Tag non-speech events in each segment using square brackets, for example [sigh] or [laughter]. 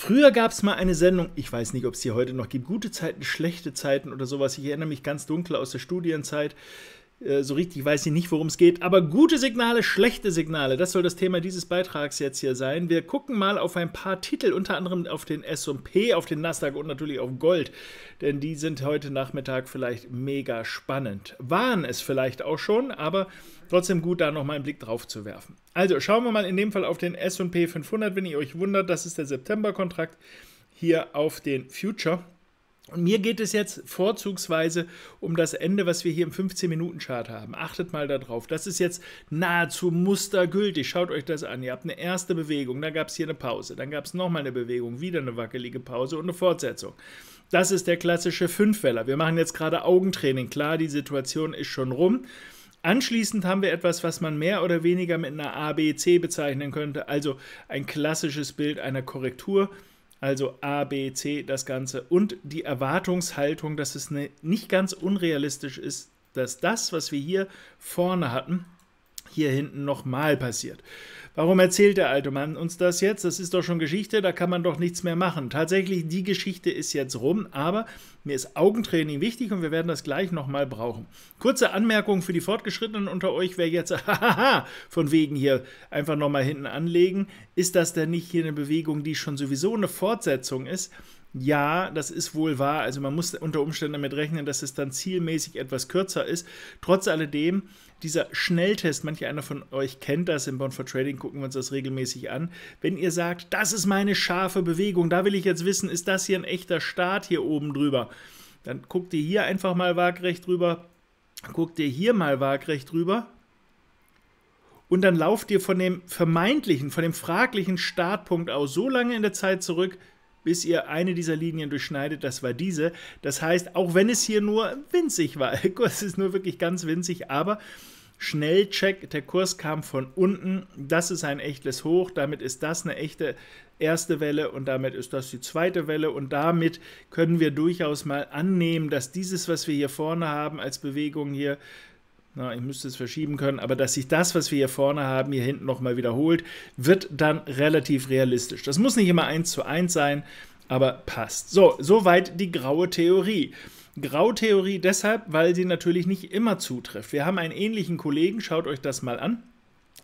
Früher gab es mal eine Sendung, ich weiß nicht, ob es die heute noch gibt, gute Zeiten, schlechte Zeiten oder sowas. Ich erinnere mich ganz dunkel aus der Studienzeit. Äh, so richtig weiß ich nicht, worum es geht, aber gute Signale, schlechte Signale, das soll das Thema dieses Beitrags jetzt hier sein. Wir gucken mal auf ein paar Titel, unter anderem auf den SP, auf den Nasdaq und natürlich auf Gold, denn die sind heute Nachmittag vielleicht mega spannend. Waren es vielleicht auch schon, aber Trotzdem gut, da nochmal einen Blick drauf zu werfen. Also schauen wir mal in dem Fall auf den SP 500, wenn ihr euch wundert, das ist der September-Kontrakt hier auf den Future. Und mir geht es jetzt vorzugsweise um das Ende, was wir hier im 15-Minuten-Chart haben. Achtet mal darauf. Das ist jetzt nahezu mustergültig. Schaut euch das an. Ihr habt eine erste Bewegung, dann gab es hier eine Pause, dann gab es nochmal eine Bewegung, wieder eine wackelige Pause und eine Fortsetzung. Das ist der klassische Fünfweller. Wir machen jetzt gerade Augentraining. Klar, die Situation ist schon rum. Anschließend haben wir etwas, was man mehr oder weniger mit einer ABC bezeichnen könnte, also ein klassisches Bild einer Korrektur, also ABC das Ganze und die Erwartungshaltung, dass es eine, nicht ganz unrealistisch ist, dass das, was wir hier vorne hatten, hier hinten nochmal passiert. Warum erzählt der alte Mann uns das jetzt? Das ist doch schon Geschichte, da kann man doch nichts mehr machen. Tatsächlich, die Geschichte ist jetzt rum, aber mir ist Augentraining wichtig und wir werden das gleich nochmal brauchen. Kurze Anmerkung für die Fortgeschrittenen unter euch, wer jetzt [laughs] von wegen hier einfach nochmal hinten anlegen, ist das denn nicht hier eine Bewegung, die schon sowieso eine Fortsetzung ist? Ja, das ist wohl wahr. Also man muss unter Umständen damit rechnen, dass es dann zielmäßig etwas kürzer ist. Trotz alledem, dieser Schnelltest, manche einer von euch kennt das, im Bond for Trading gucken wir uns das regelmäßig an. Wenn ihr sagt, das ist meine scharfe Bewegung, da will ich jetzt wissen, ist das hier ein echter Start hier oben drüber? Dann guckt ihr hier einfach mal waagrecht drüber, guckt ihr hier mal waagrecht drüber, und dann lauft ihr von dem vermeintlichen, von dem fraglichen Startpunkt aus so lange in der Zeit zurück, bis ihr eine dieser Linien durchschneidet. Das war diese. Das heißt, auch wenn es hier nur winzig war, [laughs] es ist nur wirklich ganz winzig, aber Schnellcheck, der Kurs kam von unten. Das ist ein echtes Hoch. Damit ist das eine echte erste Welle und damit ist das die zweite Welle. Und damit können wir durchaus mal annehmen, dass dieses, was wir hier vorne haben als Bewegung hier, na, ich müsste es verschieben können, aber dass sich das, was wir hier vorne haben, hier hinten nochmal wiederholt, wird dann relativ realistisch. Das muss nicht immer eins zu eins sein, aber passt. So, soweit die graue Theorie. Grautheorie deshalb, weil sie natürlich nicht immer zutrifft. Wir haben einen ähnlichen Kollegen, schaut euch das mal an.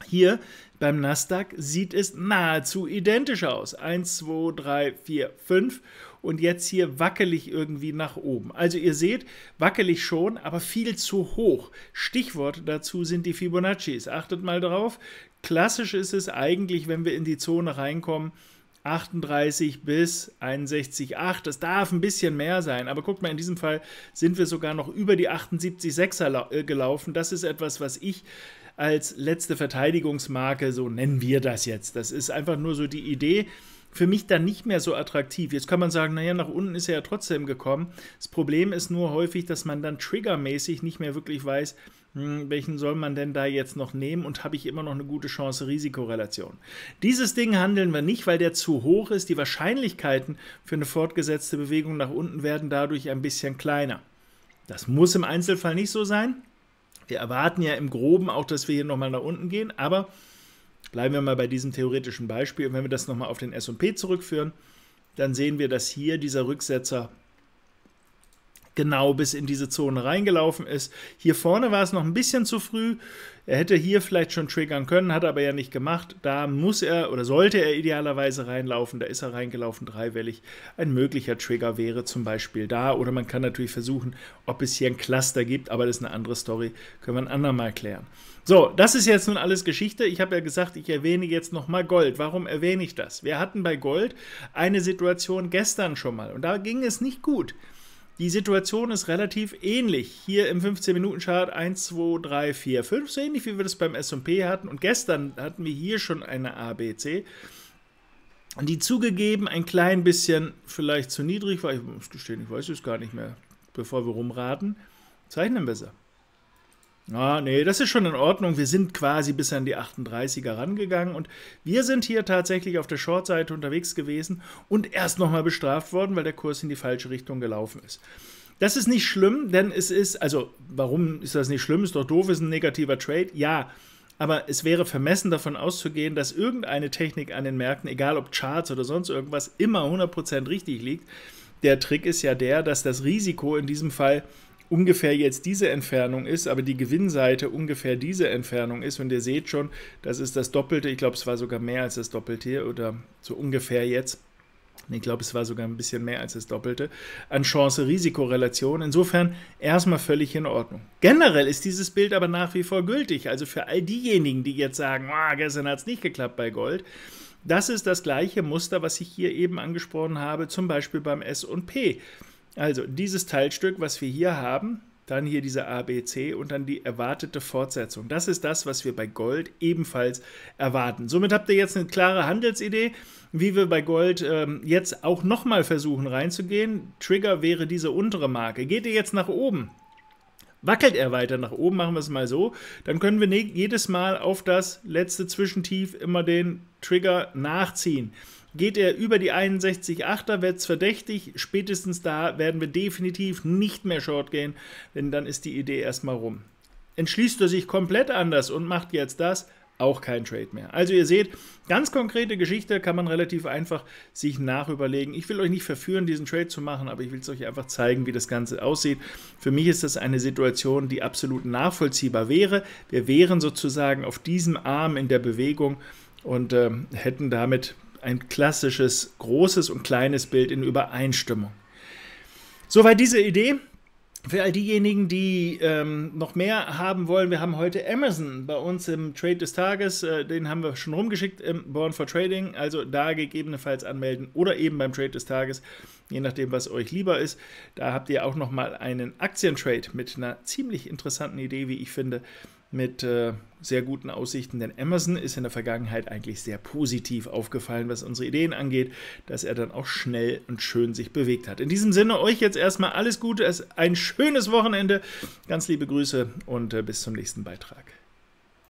Hier beim Nasdaq sieht es nahezu identisch aus. 1, 2, 3, 4, 5 und jetzt hier wackelig irgendwie nach oben. Also ihr seht, wackelig schon, aber viel zu hoch. Stichwort dazu sind die Fibonaccis. Achtet mal drauf. Klassisch ist es eigentlich, wenn wir in die Zone reinkommen, 38 bis 61,8. Das darf ein bisschen mehr sein, aber guckt mal, in diesem Fall sind wir sogar noch über die 78,6er äh, gelaufen. Das ist etwas, was ich als letzte Verteidigungsmarke, so nennen wir das jetzt. Das ist einfach nur so die Idee, für mich dann nicht mehr so attraktiv. Jetzt kann man sagen, naja, nach unten ist er ja trotzdem gekommen. Das Problem ist nur häufig, dass man dann triggermäßig nicht mehr wirklich weiß, hm, welchen soll man denn da jetzt noch nehmen und habe ich immer noch eine gute Chance Risikorelation. Dieses Ding handeln wir nicht, weil der zu hoch ist. Die Wahrscheinlichkeiten für eine fortgesetzte Bewegung nach unten werden dadurch ein bisschen kleiner. Das muss im Einzelfall nicht so sein. Wir erwarten ja im groben auch, dass wir hier nochmal nach unten gehen, aber Bleiben wir mal bei diesem theoretischen Beispiel. Und wenn wir das nochmal auf den SP zurückführen, dann sehen wir, dass hier dieser Rücksetzer genau bis in diese Zone reingelaufen ist. Hier vorne war es noch ein bisschen zu früh. Er hätte hier vielleicht schon triggern können, hat aber ja nicht gemacht. Da muss er oder sollte er idealerweise reinlaufen. Da ist er reingelaufen, dreiwellig. Ein möglicher Trigger wäre zum Beispiel da. Oder man kann natürlich versuchen, ob es hier ein Cluster gibt, aber das ist eine andere Story. Können wir ein andermal klären. So, das ist jetzt nun alles Geschichte. Ich habe ja gesagt, ich erwähne jetzt nochmal Gold. Warum erwähne ich das? Wir hatten bei Gold eine Situation gestern schon mal und da ging es nicht gut. Die Situation ist relativ ähnlich. Hier im 15-Minuten-Chart 1, 2, 3, 4, 5, so ähnlich wie wir das beim SP hatten. Und gestern hatten wir hier schon eine ABC, die zugegeben ein klein bisschen vielleicht zu niedrig war. Ich muss gestehen, ich weiß es gar nicht mehr, bevor wir rumraten. Zeichnen wir sie. Ah, nee, das ist schon in Ordnung. Wir sind quasi bis an die 38er rangegangen und wir sind hier tatsächlich auf der Short-Seite unterwegs gewesen und erst nochmal bestraft worden, weil der Kurs in die falsche Richtung gelaufen ist. Das ist nicht schlimm, denn es ist, also warum ist das nicht schlimm? Ist doch doof, ist ein negativer Trade. Ja, aber es wäre vermessen davon auszugehen, dass irgendeine Technik an den Märkten, egal ob Charts oder sonst irgendwas, immer 100% richtig liegt. Der Trick ist ja der, dass das Risiko in diesem Fall ungefähr jetzt diese Entfernung ist, aber die Gewinnseite ungefähr diese Entfernung ist. Und ihr seht schon, das ist das Doppelte. Ich glaube, es war sogar mehr als das Doppelte oder so ungefähr jetzt. Ich glaube, es war sogar ein bisschen mehr als das Doppelte an Chance-Risikorelation. Insofern erstmal völlig in Ordnung. Generell ist dieses Bild aber nach wie vor gültig. Also für all diejenigen, die jetzt sagen, oh, gestern hat es nicht geklappt bei Gold. Das ist das gleiche Muster, was ich hier eben angesprochen habe, zum Beispiel beim SP. Also dieses Teilstück, was wir hier haben, dann hier diese ABC und dann die erwartete Fortsetzung. Das ist das, was wir bei Gold ebenfalls erwarten. Somit habt ihr jetzt eine klare Handelsidee, wie wir bei Gold ähm, jetzt auch nochmal versuchen reinzugehen. Trigger wäre diese untere Marke. Geht ihr jetzt nach oben? Wackelt er weiter nach oben, machen wir es mal so. Dann können wir ne-, jedes Mal auf das letzte Zwischentief immer den Trigger nachziehen. Geht er über die 61,8er, wird es verdächtig. Spätestens da werden wir definitiv nicht mehr Short gehen, denn dann ist die Idee erstmal rum. Entschließt er sich komplett anders und macht jetzt das, auch kein Trade mehr. Also ihr seht, ganz konkrete Geschichte kann man relativ einfach sich nachüberlegen. Ich will euch nicht verführen, diesen Trade zu machen, aber ich will es euch einfach zeigen, wie das Ganze aussieht. Für mich ist das eine Situation, die absolut nachvollziehbar wäre. Wir wären sozusagen auf diesem Arm in der Bewegung und äh, hätten damit ein klassisches großes und kleines Bild in Übereinstimmung. Soweit diese Idee. Für all diejenigen, die ähm, noch mehr haben wollen, wir haben heute Amazon bei uns im Trade des Tages. Äh, den haben wir schon rumgeschickt im Born for Trading. Also da gegebenenfalls anmelden oder eben beim Trade des Tages, je nachdem, was euch lieber ist. Da habt ihr auch nochmal einen Aktientrade mit einer ziemlich interessanten Idee, wie ich finde, mit äh, sehr guten Aussichten, denn Amazon ist in der Vergangenheit eigentlich sehr positiv aufgefallen, was unsere Ideen angeht, dass er dann auch schnell und schön sich bewegt hat. In diesem Sinne euch jetzt erstmal alles Gute, ein schönes Wochenende, ganz liebe Grüße und äh, bis zum nächsten Beitrag.